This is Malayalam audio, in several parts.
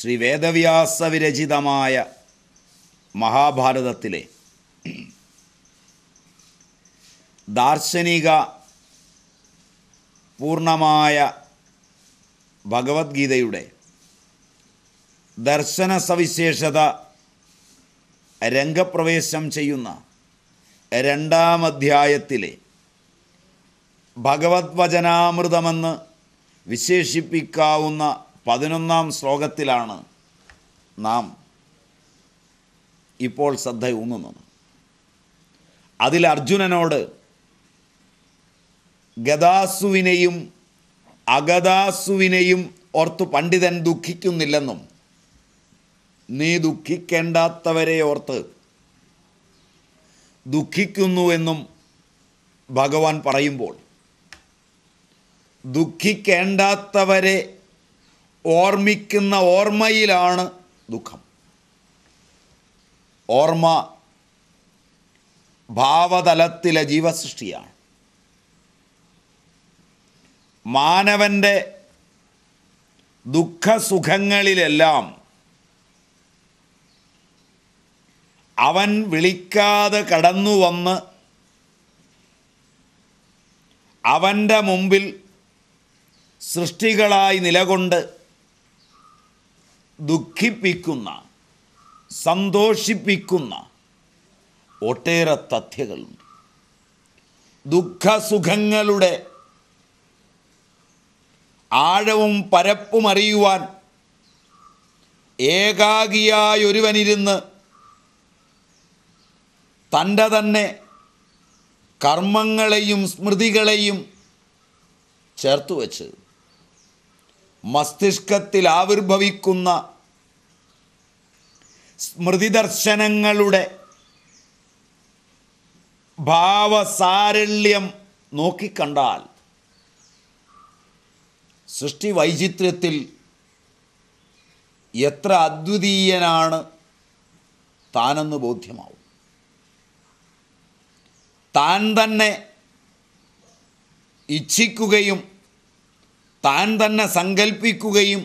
ശ്രീ വേദവ്യാസ വിരചിതമായ മഹാഭാരതത്തിലെ ദാർശനിക പൂർണ്ണമായ ഭഗവത്ഗീതയുടെ ദർശന സവിശേഷത രംഗപ്രവേശം ചെയ്യുന്ന രണ്ടാം അധ്യായത്തിലെ ഭഗവത് വചനാമൃതമെന്ന് വിശേഷിപ്പിക്കാവുന്ന പതിനൊന്നാം ശ്ലോകത്തിലാണ് നാം ഇപ്പോൾ ഊന്നുന്നത് അതിൽ അർജുനനോട് ഗതാസുവിനെയും അഗതാസുവിനെയും ഓർത്തു പണ്ഡിതൻ ദുഃഖിക്കുന്നില്ലെന്നും നീ ദുഃഖിക്കേണ്ടാത്തവരെ ഓർത്ത് ദുഃഖിക്കുന്നുവെന്നും ഭഗവാൻ പറയുമ്പോൾ ദുഃഖിക്കേണ്ടാത്തവരെ ഓർമ്മിക്കുന്ന ഓർമ്മയിലാണ് ദുഃഖം ഓർമ്മ ഭാവതലത്തിലെ ജീവസൃഷ്ടിയാണ് മാനവൻ്റെ ദുഃഖസുഖങ്ങളിലെല്ലാം അവൻ വിളിക്കാതെ കടന്നു വന്ന് അവൻ്റെ മുമ്പിൽ സൃഷ്ടികളായി നിലകൊണ്ട് ദുഃഖിപ്പിക്കുന്ന സന്തോഷിപ്പിക്കുന്ന ഒട്ടേറെ തഥ്യകളുണ്ട് ദുഃഖസുഖങ്ങളുടെ ആഴവും പരപ്പും അറിയുവാൻ ഏകാഗിയായി ഒരുവനിരുന്ന് തൻ്റെ തന്നെ കർമ്മങ്ങളെയും സ്മൃതികളെയും ചേർത്തുവച്ച് മസ്തിഷ്കത്തിൽ ആവിർഭവിക്കുന്ന സ്മൃതിദർശനങ്ങളുടെ ഭാവസാരള്യം നോക്കിക്കണ്ടാൽ സൃഷ്ടി വൈചിത്ര്യത്തിൽ എത്ര അദ്വിതീയനാണ് താനെന്ന് ബോധ്യമാവും താൻ തന്നെ ഇച്ഛിക്കുകയും താൻ തന്നെ സങ്കല്പിക്കുകയും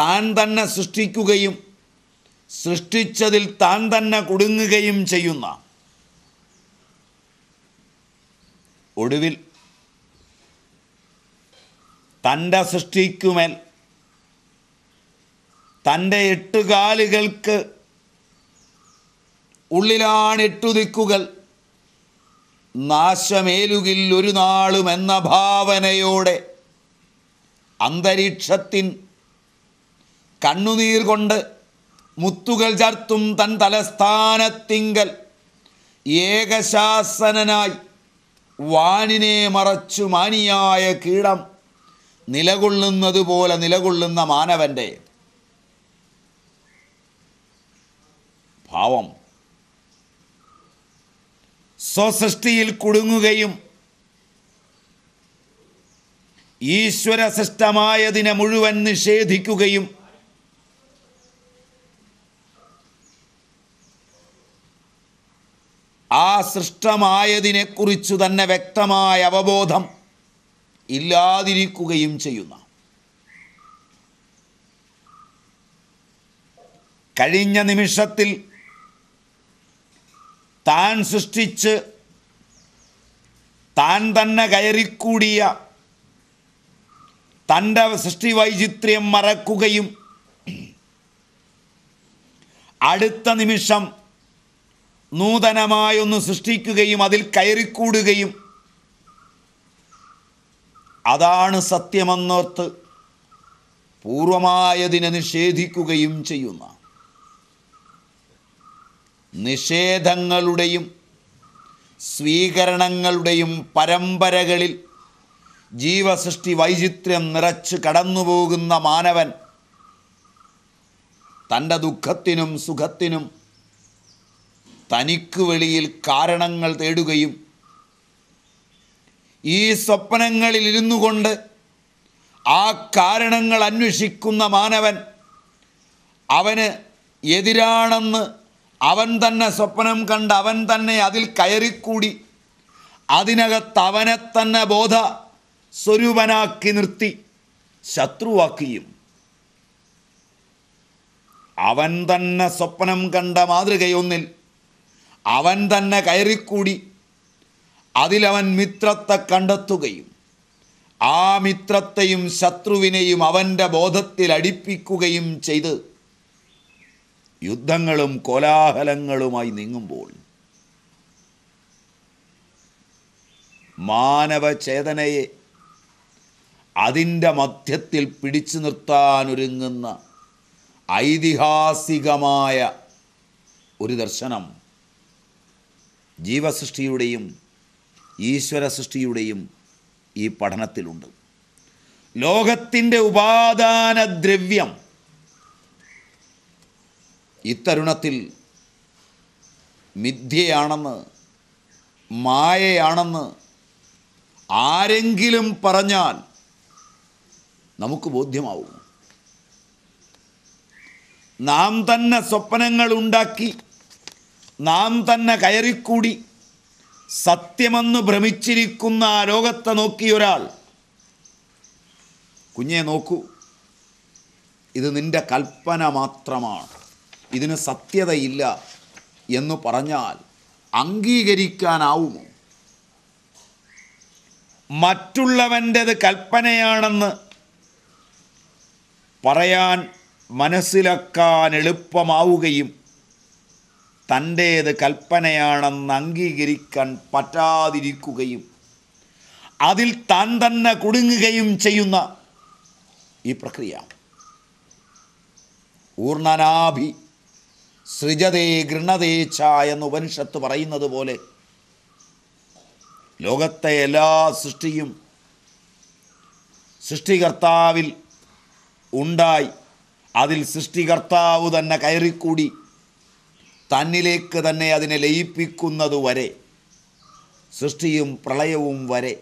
താൻ തന്നെ സൃഷ്ടിക്കുകയും സൃഷ്ടിച്ചതിൽ താൻ തന്നെ കുടുങ്ങുകയും ചെയ്യുന്ന ഒടുവിൽ തൻ്റെ സൃഷ്ടിക്കുമേൽ തൻ്റെ എട്ടുകാലുകൾക്ക് ഉള്ളിലാണ് എട്ടുദിക്കുകൾ നാശമേലുകിൽ ഒരു നാളും എന്ന ഭാവനയോടെ അന്തരീക്ഷത്തിൻ കണ്ണുനീർ കൊണ്ട് മുത്തുകൾ ചർത്തും തൻ തലസ്ഥാനത്തിങ്കൽ ഏകശാസനായി വാനിനെ മറച്ചു മാനിയായ കീടം നിലകൊള്ളുന്നത് പോലെ നിലകൊള്ളുന്ന മാനവൻ്റെ ഭാവം സ്വസൃഷ്ടിയിൽ കുടുങ്ങുകയും സൃഷ്ടമായതിനെ മുഴുവൻ നിഷേധിക്കുകയും ആ സൃഷ്ടമായതിനെക്കുറിച്ചു തന്നെ വ്യക്തമായ അവബോധം ഇല്ലാതിരിക്കുകയും ചെയ്യുന്ന കഴിഞ്ഞ നിമിഷത്തിൽ താൻ സൃഷ്ടിച്ച് താൻ തന്നെ കയറിക്കൂടിയ തൻ്റെ സൃഷ്ടി വൈചിത്ര്യം മറക്കുകയും അടുത്ത നിമിഷം നൂതനമായൊന്ന് സൃഷ്ടിക്കുകയും അതിൽ കയറിക്കൂടുകയും അതാണ് സത്യമെന്നോർത്ത് പൂർവമായതിനെ നിഷേധിക്കുകയും ചെയ്യുന്ന നിഷേധങ്ങളുടെയും സ്വീകരണങ്ങളുടെയും പരമ്പരകളിൽ ജീവസൃഷ്ടി വൈചിത്ര്യം നിറച്ച് കടന്നുപോകുന്ന മാനവൻ തൻ്റെ ദുഃഖത്തിനും സുഖത്തിനും തനിക്ക് വെളിയിൽ കാരണങ്ങൾ തേടുകയും ഈ സ്വപ്നങ്ങളിൽ ഇരുന്നു കൊണ്ട് ആ കാരണങ്ങൾ അന്വേഷിക്കുന്ന മാനവൻ അവന് എതിരാണെന്ന് അവൻ തന്നെ സ്വപ്നം കണ്ട് അവൻ തന്നെ അതിൽ കയറിക്കൂടി അതിനകത്ത് അവനെ തന്നെ ബോധ സ്വരൂപനാക്കി നിർത്തി ശത്രുവാക്കിയും അവൻ തന്നെ സ്വപ്നം കണ്ട മാതൃകയൊന്നിൽ അവൻ തന്നെ കയറിക്കൂടി അതിലവൻ മിത്രത്തെ കണ്ടെത്തുകയും ആ മിത്രത്തെയും ശത്രുവിനെയും അവൻ്റെ ബോധത്തിൽ അടിപ്പിക്കുകയും ചെയ്ത് യുദ്ധങ്ങളും കോലാഹലങ്ങളുമായി നീങ്ങുമ്പോൾ മാനവചേതനയെ അതിൻ്റെ മധ്യത്തിൽ പിടിച്ചു നിർത്താനൊരുങ്ങുന്ന ഐതിഹാസികമായ ഒരു ദർശനം ജീവസൃഷ്ടിയുടെയും ഈശ്വര സൃഷ്ടിയുടെയും ഈ പഠനത്തിലുണ്ട് ലോകത്തിൻ്റെ ഉപാദാന ദ്രവ്യം ഇത്തരുണത്തിൽ മിഥ്യയാണെന്ന് മായയാണെന്ന് ആരെങ്കിലും പറഞ്ഞാൽ നമുക്ക് ബോധ്യമാവും നാം തന്നെ സ്വപ്നങ്ങൾ ഉണ്ടാക്കി നാം തന്നെ കയറിക്കൂടി സത്യമെന്ന് ഭ്രമിച്ചിരിക്കുന്ന ആ ലോകത്തെ നോക്കിയൊരാൾ കുഞ്ഞെ നോക്കൂ ഇത് നിൻ്റെ കൽപ്പന മാത്രമാണ് ഇതിന് സത്യതയില്ല എന്ന് പറഞ്ഞാൽ അംഗീകരിക്കാനാവുമോ മറ്റുള്ളവൻ്റെത് കൽപ്പനയാണെന്ന് പറയാൻ മനസ്സിലാക്കാൻ എളുപ്പമാവുകയും തൻ്റേത് കൽപ്പനയാണെന്ന് അംഗീകരിക്കാൻ പറ്റാതിരിക്കുകയും അതിൽ താൻ തന്നെ കുടുങ്ങുകയും ചെയ്യുന്ന ഈ പ്രക്രിയ ഊർണനാഭി സൃജതേ ഗൃണതേച്ഛ എന്ന് ഉപനിഷത്ത് പറയുന്നത് പോലെ ലോകത്തെ എല്ലാ സൃഷ്ടിയും സൃഷ്ടികർത്താവിൽ ഉണ്ടായി അതിൽ സൃഷ്ടികർത്താവ് തന്നെ കയറിക്കൂടി തന്നിലേക്ക് തന്നെ അതിനെ ലയിപ്പിക്കുന്നത് വരെ സൃഷ്ടിയും പ്രളയവും വരെ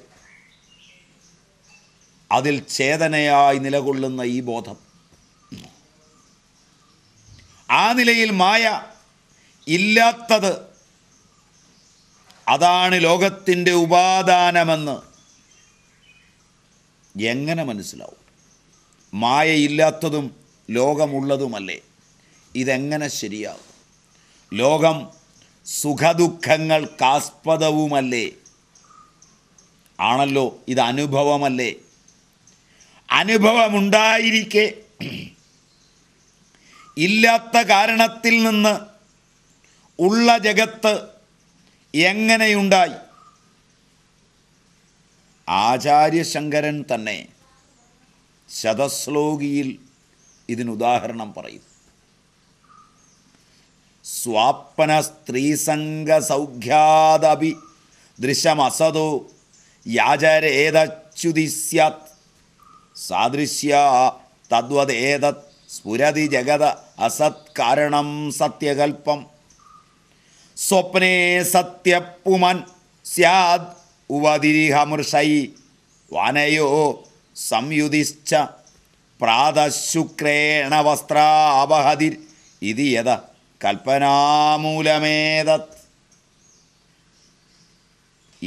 അതിൽ ചേതനയായി നിലകൊള്ളുന്ന ഈ ബോധം ആ നിലയിൽ മായ ഇല്ലാത്തത് അതാണ് ലോകത്തിൻ്റെ ഉപാദാനമെന്ന് എങ്ങനെ മനസ്സിലാവും മായയില്ലാത്തതും ലോകമുള്ളതുമല്ലേ ഇതെങ്ങനെ ശരിയാവും ലോകം സുഖദുഃഖങ്ങൾ കാസ്പദവുമല്ലേ ആണല്ലോ ഇത് അനുഭവമല്ലേ അനുഭവമുണ്ടായിരിക്കെ ഇല്ലാത്ത കാരണത്തിൽ നിന്ന് ഉള്ള ജഗത്ത് എങ്ങനെയുണ്ടായി ആചാര്യശങ്കരൻ തന്നെ ശതശ്ലോകിയിൽ ഇതിനുദാഹരണം പറയും സ്വാപ്ന സ്ത്രീസംഗസൗഖ്യാദി സൗഖ്യാദപി ദൃശ്യമസതോ യാചരേതച്യുതി സ്യാത് സാദൃശ്യ തദ്വതേതത് സ്ഫുരതി ജഗത അസത് കാരണം സത്യകൽപ്പം സ്വപ്നേ സത്യപ്പുമൻ സ്യാദ് ഉപതിരിഹമൃഷൈ വനയോ സംയുതിശ്ച പ്രാതശുക്രേണ വസ്ത്രാപഹതിർ ഇത് യഥ കൽപ്പനാമൂലമേത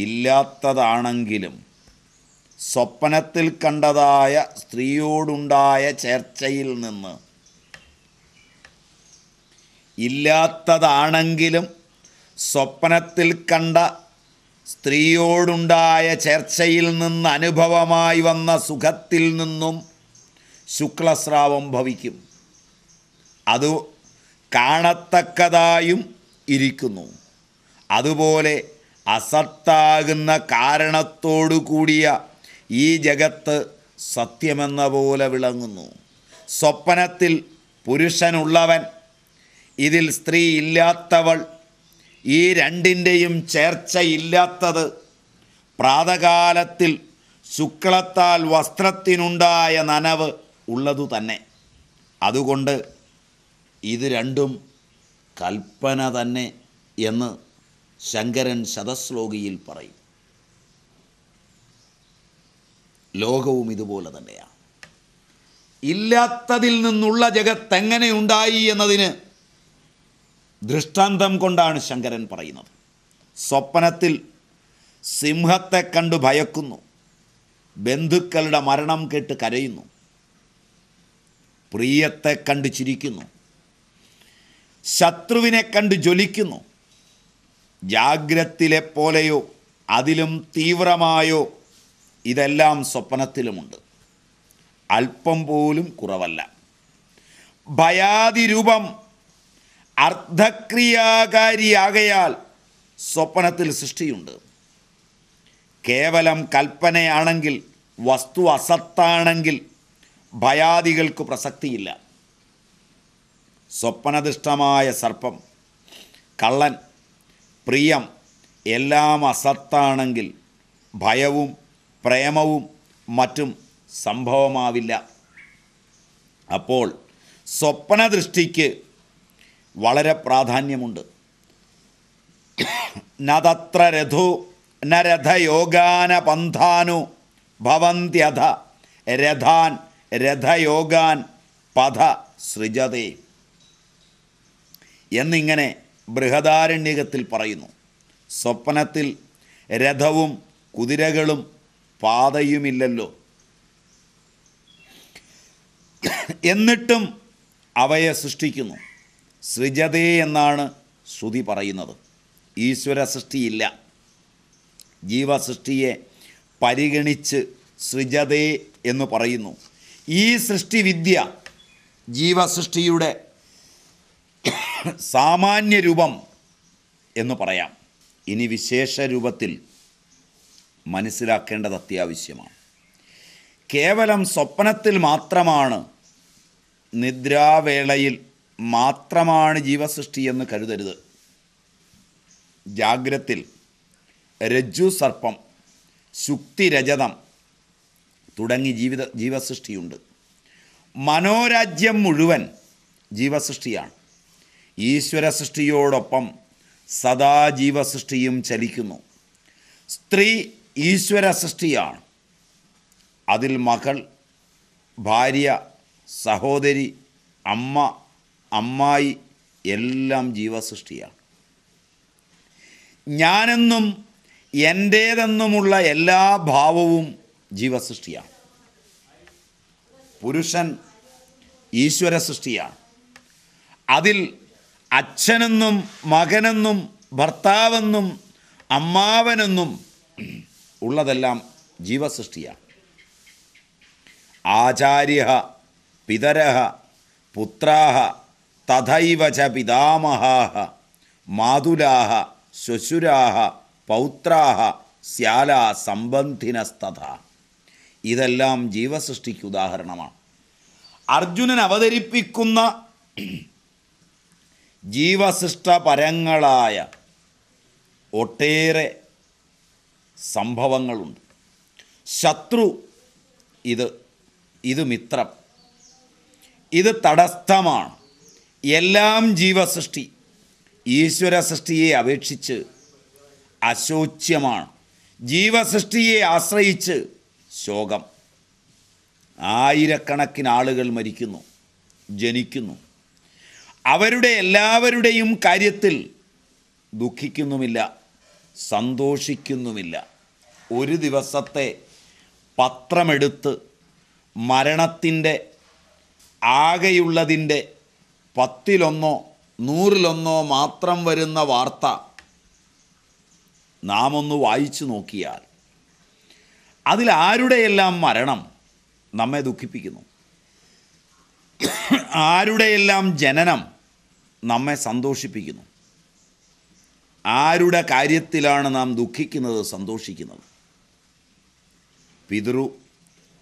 ഇല്ലാത്തതാണെങ്കിലും സ്വപ്നത്തിൽ കണ്ടതായ സ്ത്രീയോടുണ്ടായ ചേർച്ചയിൽ നിന്ന് ഇല്ലാത്തതാണെങ്കിലും സ്വപ്നത്തിൽ കണ്ട സ്ത്രീയോടുണ്ടായ ചർച്ചയിൽ നിന്ന് അനുഭവമായി വന്ന സുഖത്തിൽ നിന്നും ശുക്ലസ്രാവം ഭവിക്കും അത് കാണത്തക്കതായും ഇരിക്കുന്നു അതുപോലെ അസത്താകുന്ന കാരണത്തോടു കൂടിയ ഈ ജഗത്ത് സത്യമെന്ന പോലെ വിളങ്ങുന്നു സ്വപ്നത്തിൽ പുരുഷനുള്ളവൻ ഇതിൽ സ്ത്രീ ഇല്ലാത്തവൾ ഈ രണ്ടിൻ്റെയും ചേർച്ചയില്ലാത്തത് പ്രാതകാലത്തിൽ ശുക്ലത്താൽ വസ്ത്രത്തിനുണ്ടായ നനവ് ഉള്ളതു തന്നെ അതുകൊണ്ട് ഇത് രണ്ടും കൽപ്പന തന്നെ എന്ന് ശങ്കരൻ ശതശ്ലോകിയിൽ പറയും ലോകവും ഇതുപോലെ തന്നെയാണ് ഇല്ലാത്തതിൽ നിന്നുള്ള ഉണ്ടായി എന്നതിന് ദൃഷ്ടാന്തം കൊണ്ടാണ് ശങ്കരൻ പറയുന്നത് സ്വപ്നത്തിൽ സിംഹത്തെ കണ്ടു ഭയക്കുന്നു ബന്ധുക്കളുടെ മരണം കേട്ട് കരയുന്നു പ്രിയത്തെ കണ്ടു ചിരിക്കുന്നു ശത്രുവിനെ കണ്ടു ജ്വലിക്കുന്നു ജാഗ്രത്തിലെ പോലെയോ അതിലും തീവ്രമായോ ഇതെല്ലാം സ്വപ്നത്തിലുമുണ്ട് അല്പം പോലും കുറവല്ല ഭയാതിരൂപം അർദ്ധക്രിയാകാരിയാകയാൽ സ്വപ്നത്തിൽ സൃഷ്ടിയുണ്ട് കേവലം കൽപ്പനയാണെങ്കിൽ വസ്തു അസത്താണെങ്കിൽ ഭയാദികൾക്ക് പ്രസക്തിയില്ല സ്വപ്നദിഷ്ടമായ സർപ്പം കള്ളൻ പ്രിയം എല്ലാം അസത്താണെങ്കിൽ ഭയവും പ്രേമവും മറ്റും സംഭവമാവില്ല അപ്പോൾ സ്വപ്നദൃഷ്ടിക്ക് വളരെ പ്രാധാന്യമുണ്ട് നതത്ര രഥു യോഗാന പന്ഥാനു ഭവന്ത്യഥ രഥാൻ രഥയോഗാൻ പഥ സൃജതേ എന്നിങ്ങനെ ബൃഹദാരണ്യകത്തിൽ പറയുന്നു സ്വപ്നത്തിൽ രഥവും കുതിരകളും പാതയുമില്ലല്ലോ എന്നിട്ടും അവയെ സൃഷ്ടിക്കുന്നു സൃജതേ എന്നാണ് ശ്രുതി പറയുന്നത് ഈശ്വര സൃഷ്ടിയില്ല ജീവസൃഷ്ടിയെ പരിഗണിച്ച് സൃജതേ എന്ന് പറയുന്നു ഈ സൃഷ്ടിവിദ്യ ജീവസൃഷ്ടിയുടെ സാമാന്യ രൂപം എന്ന് പറയാം ഇനി വിശേഷ രൂപത്തിൽ മനസ്സിലാക്കേണ്ടത് അത്യാവശ്യമാണ് കേവലം സ്വപ്നത്തിൽ മാത്രമാണ് നിദ്രാവേളയിൽ മാത്രമാണ് ജീവസൃഷ്ടി എന്ന് കരുതരുത് ജാഗ്രത്തിൽ രജ്ജു സർപ്പം ശുക്തിരജതം തുടങ്ങി ജീവിത ജീവസൃഷ്ടിയുണ്ട് മനോരാജ്യം മുഴുവൻ ജീവസൃഷ്ടിയാണ് ഈശ്വര സൃഷ്ടിയോടൊപ്പം സദാ ജീവസൃഷ്ടിയും ചലിക്കുന്നു സ്ത്രീ ഈശ്വര സൃഷ്ടിയാണ് അതിൽ മകൾ ഭാര്യ സഹോദരി അമ്മ അമ്മായി എല്ലാം ജീവസൃഷ്ടിയാണ് ഞാനെന്നും എൻ്റേതെന്നുമുള്ള എല്ലാ ഭാവവും ജീവസൃഷ്ടിയാണ് പുരുഷൻ ഈശ്വര സൃഷ്ടിയാണ് അതിൽ അച്ഛനെന്നും മകനെന്നും ഭർത്താവെന്നും അമ്മാവനെന്നും ഉള്ളതെല്ലാം ജീവസൃഷ്ടിയാണ് ആചാര്യ പിതരഹ പുത്രാഹ തഥൈവ ച പിതാമഹാഹ മാതുലാഹ ശ്വശുരാഹ പൗത്രാഹ ശ്യാല സംബന്ധിനസ്തഥ ഇതെല്ലാം ജീവസൃഷ്ടിക്ക് ഉദാഹരണമാണ് അർജുനൻ അവതരിപ്പിക്കുന്ന ജീവസൃഷ്ടപരങ്ങളായ ഒട്ടേറെ സംഭവങ്ങളുണ്ട് ശത്രു ഇത് ഇത് മിത്രം ഇത് തടസ്ഥമാണ് എല്ലാം ജീവസൃഷ്ടി ഈശ്വര സൃഷ്ടിയെ അപേക്ഷിച്ച് അശോച്യമാണ് ജീവസൃഷ്ടിയെ ആശ്രയിച്ച് ശോകം ആയിരക്കണക്കിന് ആളുകൾ മരിക്കുന്നു ജനിക്കുന്നു അവരുടെ എല്ലാവരുടെയും കാര്യത്തിൽ ദുഃഖിക്കുന്നുമില്ല സന്തോഷിക്കുന്നുമില്ല ഒരു ദിവസത്തെ പത്രമെടുത്ത് മരണത്തിൻ്റെ ആകെയുള്ളതിൻ്റെ പത്തിലൊന്നോ നൂറിലൊന്നോ മാത്രം വരുന്ന വാർത്ത നാം ഒന്ന് വായിച്ചു നോക്കിയാൽ അതിലാരുടെയെല്ലാം മരണം നമ്മെ ദുഃഖിപ്പിക്കുന്നു ആരുടെയെല്ലാം ജനനം നമ്മെ സന്തോഷിപ്പിക്കുന്നു ആരുടെ കാര്യത്തിലാണ് നാം ദുഃഖിക്കുന്നത് സന്തോഷിക്കുന്നത് പിതൃ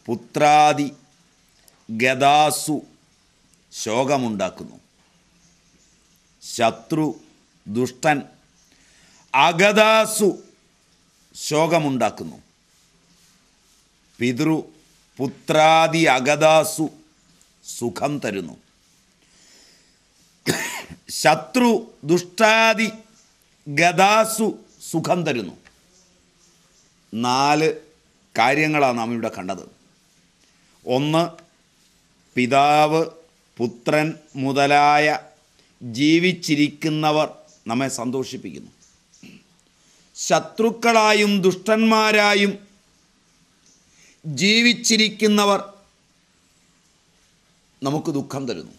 പുത്രാദി ഗദാസു ശോകമുണ്ടാക്കുന്നു ശത്രു ദുഷ്ടൻ അഗദാസു ശോകമുണ്ടാക്കുന്നു പിതൃ പുത്രാദി അഗദാസു സുഖം തരുന്നു ശത്രു ദുഷ്ടാദി ഗദാസു സുഖം തരുന്നു നാല് കാര്യങ്ങളാണ് നാം ഇവിടെ കണ്ടത് ഒന്ന് പിതാവ് പുത്രൻ മുതലായ ജീവിച്ചിരിക്കുന്നവർ നമ്മെ സന്തോഷിപ്പിക്കുന്നു ശത്രുക്കളായും ദുഷ്ടന്മാരായും ജീവിച്ചിരിക്കുന്നവർ നമുക്ക് ദുഃഖം തരുന്നു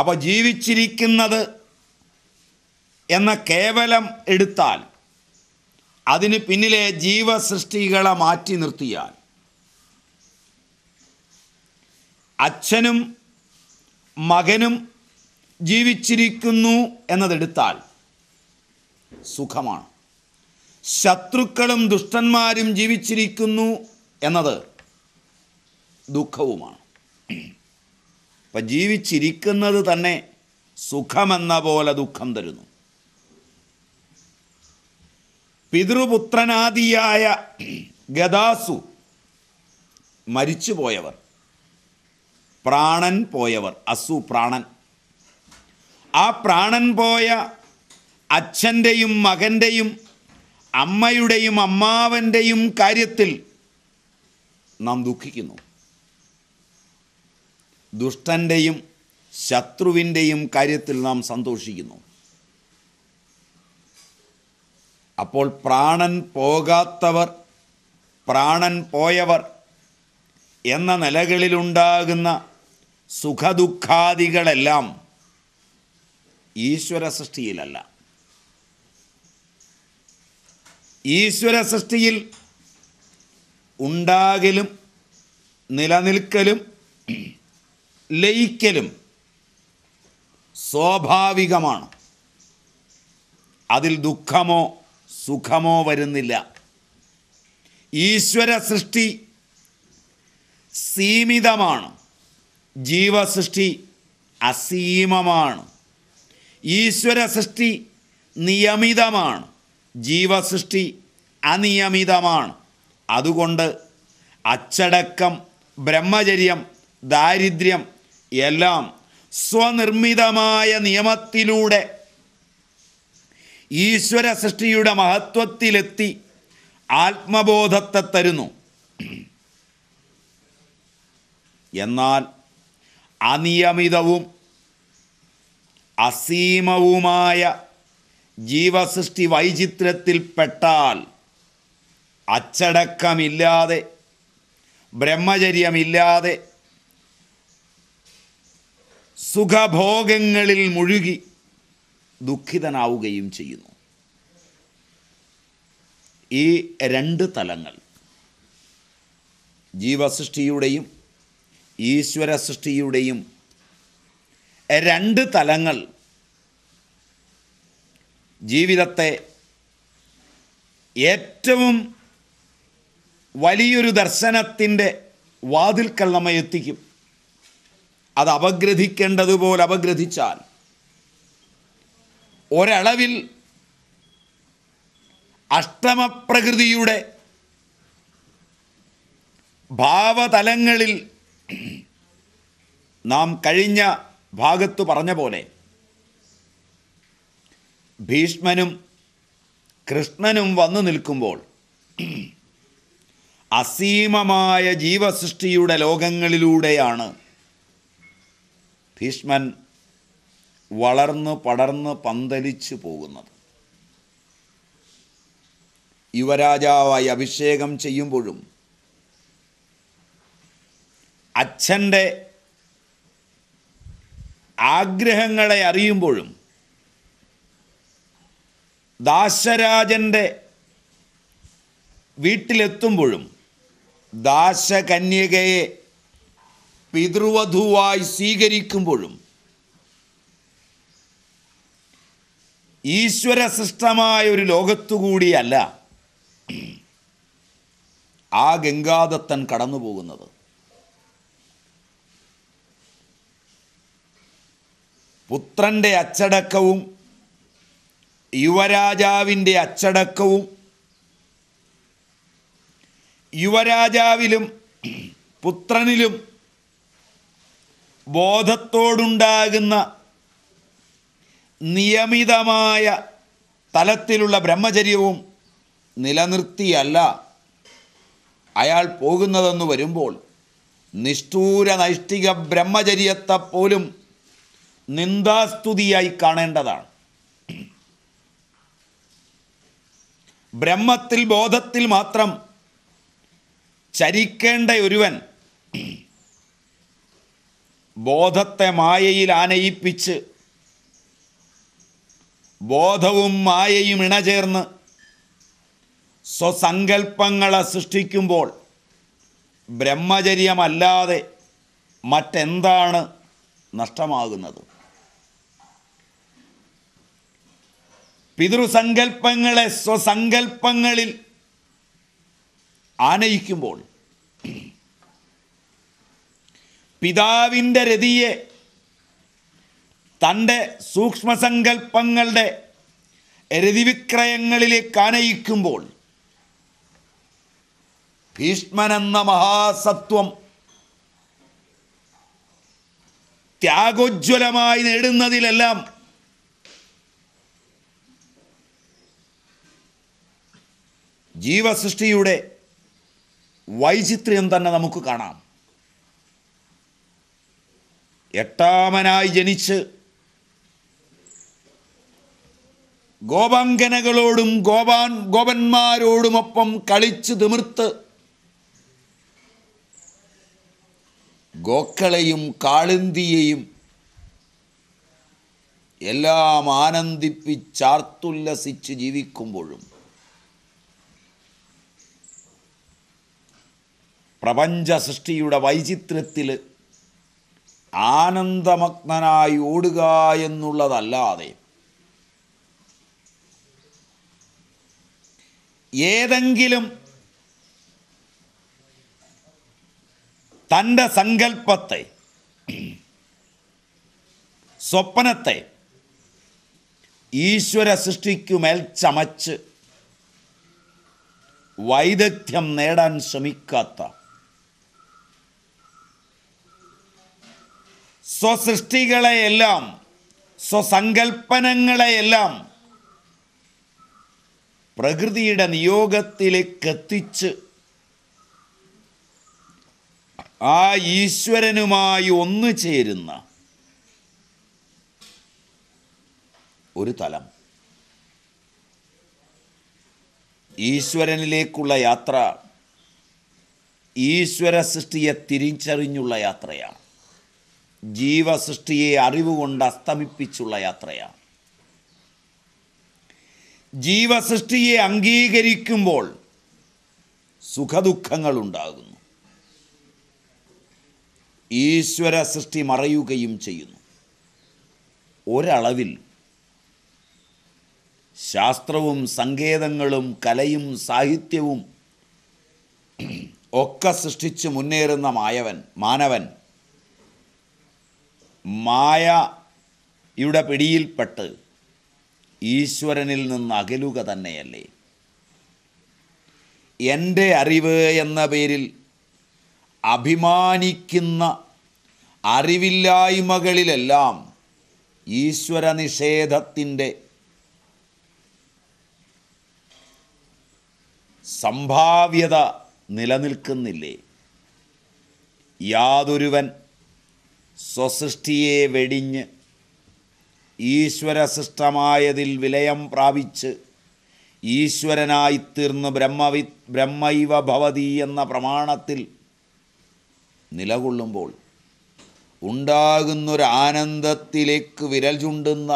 അപ്പോൾ ജീവിച്ചിരിക്കുന്നത് എന്ന കേവലം എടുത്താൽ അതിന് പിന്നിലെ ജീവസൃഷ്ടികളെ മാറ്റി നിർത്തിയാൽ അച്ഛനും മകനും ജീവിച്ചിരിക്കുന്നു എന്നതെടുത്താൽ സുഖമാണ് ശത്രുക്കളും ദുഷ്ടന്മാരും ജീവിച്ചിരിക്കുന്നു എന്നത് ദുഃഖവുമാണ് അപ്പം ജീവിച്ചിരിക്കുന്നത് തന്നെ സുഖമെന്ന പോലെ ദുഃഖം തരുന്നു പിതൃപുത്രനാദിയായ ഗദാസു മരിച്ചുപോയവർ പ്രാണൻ പോയവർ അസു പ്രാണൻ ആ പ്രാണൻ പോയ അച്ഛൻ്റെയും മകൻ്റെയും അമ്മയുടെയും അമ്മാവൻ്റെയും കാര്യത്തിൽ നാം ദുഃഖിക്കുന്നു ദുഷ്ടൻ്റെയും ശത്രുവിൻ്റെയും കാര്യത്തിൽ നാം സന്തോഷിക്കുന്നു അപ്പോൾ പ്രാണൻ പോകാത്തവർ പ്രാണൻ പോയവർ എന്ന നിലകളിലുണ്ടാകുന്ന സുഖദുഃഖാദികളെല്ലാം ഈശ്വര സൃഷ്ടിയിലല്ല ഈശ്വര സൃഷ്ടിയിൽ ഉണ്ടാകലും നിലനിൽക്കലും ലയിക്കലും സ്വാഭാവികമാണ് അതിൽ ദുഃഖമോ സുഖമോ വരുന്നില്ല ഈശ്വര സൃഷ്ടി സീമിതമാണ് ജീവസൃഷ്ടി അസീമമാണ് ഈശ്വര സൃഷ്ടി നിയമിതമാണ് ജീവസൃഷ്ടി അനിയമിതമാണ് അതുകൊണ്ട് അച്ചടക്കം ബ്രഹ്മചര്യം ദാരിദ്ര്യം എല്ലാം സ്വനിർമ്മിതമായ നിയമത്തിലൂടെ ഈശ്വര സൃഷ്ടിയുടെ മഹത്വത്തിലെത്തി ആത്മബോധത്തെ തരുന്നു എന്നാൽ അനിയമിതവും അസീമവുമായ ജീവസൃഷ്ടി വൈചിത്രത്തിൽപ്പെട്ടാൽ അച്ചടക്കമില്ലാതെ ബ്രഹ്മചര്യമില്ലാതെ സുഖഭോഗങ്ങളിൽ മുഴുകി ദുഃഖിതനാവുകയും ചെയ്യുന്നു ഈ രണ്ട് തലങ്ങൾ ജീവസൃഷ്ടിയുടെയും ഈശ്വര സൃഷ്ടിയുടെയും രണ്ട് തലങ്ങൾ ജീവിതത്തെ ഏറ്റവും വലിയൊരു ദർശനത്തിൻ്റെ വാതിൽക്കൽ നമ്മെ എത്തിക്കും അത് അപഗ്രഥിക്കേണ്ടതുപോലെ അപഗ്രഥിച്ചാൽ ഒരളവിൽ അഷ്ടമപ്രകൃതിയുടെ ഭാവതലങ്ങളിൽ നാം കഴിഞ്ഞ ഭാഗത്ത് പറഞ്ഞ പോലെ ഭീഷ്മനും കൃഷ്ണനും വന്നു നിൽക്കുമ്പോൾ അസീമമായ ജീവസൃഷ്ടിയുടെ ലോകങ്ങളിലൂടെയാണ് ഭീഷ്മൻ വളർന്ന് പടർന്ന് പന്തലിച്ചു പോകുന്നത് യുവരാജാവായി അഭിഷേകം ചെയ്യുമ്പോഴും അച്ഛൻ്റെ ആഗ്രഹങ്ങളെ അറിയുമ്പോഴും ദാശരാജൻ്റെ വീട്ടിലെത്തുമ്പോഴും ദാശകന്യകയെ പിതൃവധുവായി സ്വീകരിക്കുമ്പോഴും ഈശ്വരസൃഷ്ടമായ ഒരു ലോകത്തുകൂടിയല്ല ആ ഗംഗാദത്തൻ കടന്നു പോകുന്നത് പുത്രൻ്റെ അച്ചടക്കവും യുവരാജാവിൻ്റെ അച്ചടക്കവും യുവരാജാവിലും പുത്രനിലും ബോധത്തോടുണ്ടാകുന്ന നിയമിതമായ തലത്തിലുള്ള ബ്രഹ്മചര്യവും നിലനിർത്തിയല്ല അയാൾ പോകുന്നതെന്ന് വരുമ്പോൾ നിഷ്ഠൂര നൈഷ്ഠിക ബ്രഹ്മചര്യത്തെപ്പോലും നിന്ദാസ്തുതിയായി കാണേണ്ടതാണ് ബ്രഹ്മത്തിൽ ബോധത്തിൽ മാത്രം ചരിക്കേണ്ട ഒരുവൻ ബോധത്തെ മായയിൽ ആനയിപ്പിച്ച് ബോധവും മായയും ഇണചേർന്ന് സ്വസങ്കല്പങ്ങളെ സൃഷ്ടിക്കുമ്പോൾ ബ്രഹ്മചര്യമല്ലാതെ മറ്റെന്താണ് നഷ്ടമാകുന്നതും പിതൃസങ്കല്പങ്ങളെ സ്വസങ്കല്പങ്ങളിൽ ആനയിക്കുമ്പോൾ പിതാവിൻ്റെ രതിയെ തൻ്റെ സൂക്ഷ്മസങ്കല്പങ്ങളുടെ രതിവിക്രയങ്ങളിലേക്ക് ആനയിക്കുമ്പോൾ ഭീഷ്മനെന്ന മഹാസത്വം ത്യാഗോജ്വലമായി നേടുന്നതിലെല്ലാം ജീവസൃഷ്ടിയുടെ വൈചിത്ര്യം തന്നെ നമുക്ക് കാണാം എട്ടാമനായി ജനിച്ച് ഗോപാങ്കനകളോടും ഗോപാൻ ഗോപന്മാരോടുമൊപ്പം കളിച്ച് തിമിർത്ത് ഗോക്കളെയും കാളിന്തിയെയും എല്ലാം ആനന്ദിപ്പിച്ചാർത്തുല്ലസിച്ച് ജീവിക്കുമ്പോഴും പ്രപഞ്ച സൃഷ്ടിയുടെ വൈചിത്ര്യത്തിൽ ആനന്ദമഗ്നനായി ഓടുക എന്നുള്ളതല്ലാതെ ഏതെങ്കിലും തൻ്റെ സങ്കല്പത്തെ സ്വപ്നത്തെ ഈശ്വര സൃഷ്ടിക്കുമേൽ ചമച്ച് വൈദഗ്ധ്യം നേടാൻ ശ്രമിക്കാത്ത സ്വസൃഷ്ടികളെയെല്ലാം സ്വസങ്കൽപ്പനങ്ങളെയെല്ലാം പ്രകൃതിയുടെ നിയോഗത്തിലേക്ക് എത്തിച്ച് ആ ഈശ്വരനുമായി ഒന്നു ചേരുന്ന ഒരു തലം ഈശ്വരനിലേക്കുള്ള യാത്ര ഈശ്വര സൃഷ്ടിയെ തിരിച്ചറിഞ്ഞുള്ള യാത്രയാണ് ജീവസൃഷ്ടിയെ അറിവുകൊണ്ട് അസ്തമിപ്പിച്ചുള്ള യാത്രയാണ് ജീവസൃഷ്ടിയെ അംഗീകരിക്കുമ്പോൾ സുഖദുഃഖങ്ങൾ ഉണ്ടാകുന്നു ഈശ്വര സൃഷ്ടി മറയുകയും ചെയ്യുന്നു ഒരളവിൽ ശാസ്ത്രവും സങ്കേതങ്ങളും കലയും സാഹിത്യവും ഒക്കെ സൃഷ്ടിച്ച് മുന്നേറുന്ന മായവൻ മാനവൻ മായയുടെ പിടിയിൽപ്പെട്ട് ഈശ്വരനിൽ നിന്ന് അകലുക തന്നെയല്ലേ എൻ്റെ അറിവ് എന്ന പേരിൽ അഭിമാനിക്കുന്ന അറിവില്ലായ്മകളിലെല്ലാം ഈശ്വര നിഷേധത്തിൻ്റെ സംഭാവ്യത നിലനിൽക്കുന്നില്ലേ യാതൊരുവൻ സ്വസൃഷ്ടിയെ വെടിഞ്ഞ് ഈശ്വരസൃഷ്ടമായതിൽ വിലയം പ്രാപിച്ച് ഈശ്വരനായിത്തീർന്ന് ബ്രഹ്മവി ബ്രഹ്മൈവ ഭവതി എന്ന പ്രമാണത്തിൽ നിലകൊള്ളുമ്പോൾ ഉണ്ടാകുന്നൊരാനന്ദത്തിലേക്ക് വിരൽ ചുണ്ടുന്ന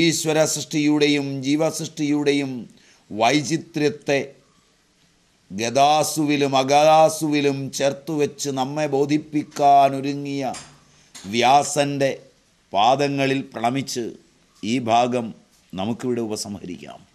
ഈശ്വരസൃഷ്ടിയുടെയും ജീവസൃഷ്ടിയുടെയും വൈചിത്ര്യത്തെ ഗദാസുവിലും അഗദാസുവിലും ചേർത്തുവെച്ച് നമ്മെ ബോധിപ്പിക്കാനൊരുങ്ങിയ വ്യാസൻ്റെ പാദങ്ങളിൽ പ്രണമിച്ച് ഈ ഭാഗം നമുക്കിവിടെ ഉപസംഹരിക്കാം